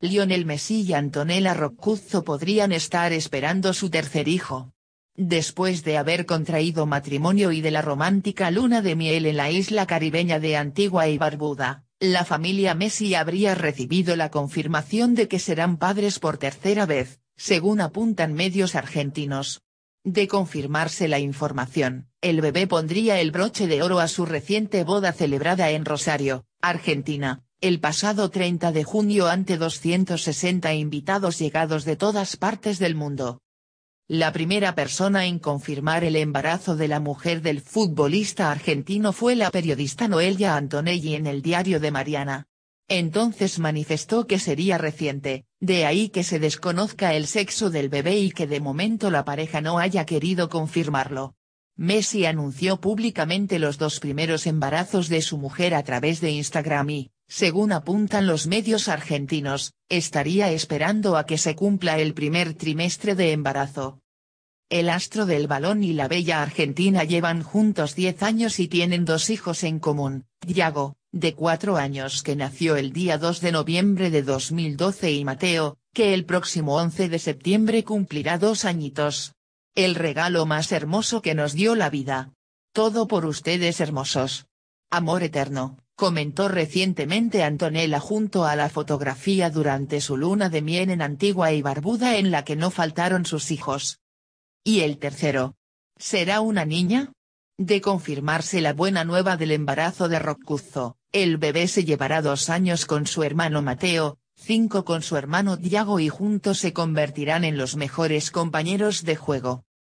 Lionel Messi y Antonella Roccuzzo podrían estar esperando su tercer hijo. Después de haber contraído matrimonio y de la romántica luna de miel en la isla caribeña de Antigua y Barbuda, la familia Messi habría recibido la confirmación de que serán padres por tercera vez, según apuntan medios argentinos. De confirmarse la información, el bebé pondría el broche de oro a su reciente boda celebrada en Rosario, Argentina. El pasado 30 de junio ante 260 invitados llegados de todas partes del mundo. La primera persona en confirmar el embarazo de la mujer del futbolista argentino fue la periodista Noelia Antonelli en el diario de Mariana. Entonces manifestó que sería reciente, de ahí que se desconozca el sexo del bebé y que de momento la pareja no haya querido confirmarlo. Messi anunció públicamente los dos primeros embarazos de su mujer a través de Instagram y, según apuntan los medios argentinos, estaría esperando a que se cumpla el primer trimestre de embarazo. El astro del balón y la bella argentina llevan juntos 10 años y tienen dos hijos en común, Diago, de 4 años que nació el día 2 de noviembre de 2012 y Mateo, que el próximo 11 de septiembre cumplirá dos añitos. El regalo más hermoso que nos dio la vida. Todo por ustedes hermosos. Amor eterno comentó recientemente Antonella junto a la fotografía durante su luna de miel en Antigua y Barbuda en la que no faltaron sus hijos. Y el tercero. ¿Será una niña? De confirmarse la buena nueva del embarazo de Rocuzzo, el bebé se llevará dos años con su hermano Mateo, cinco con su hermano Diago y juntos se convertirán en los mejores compañeros de juego.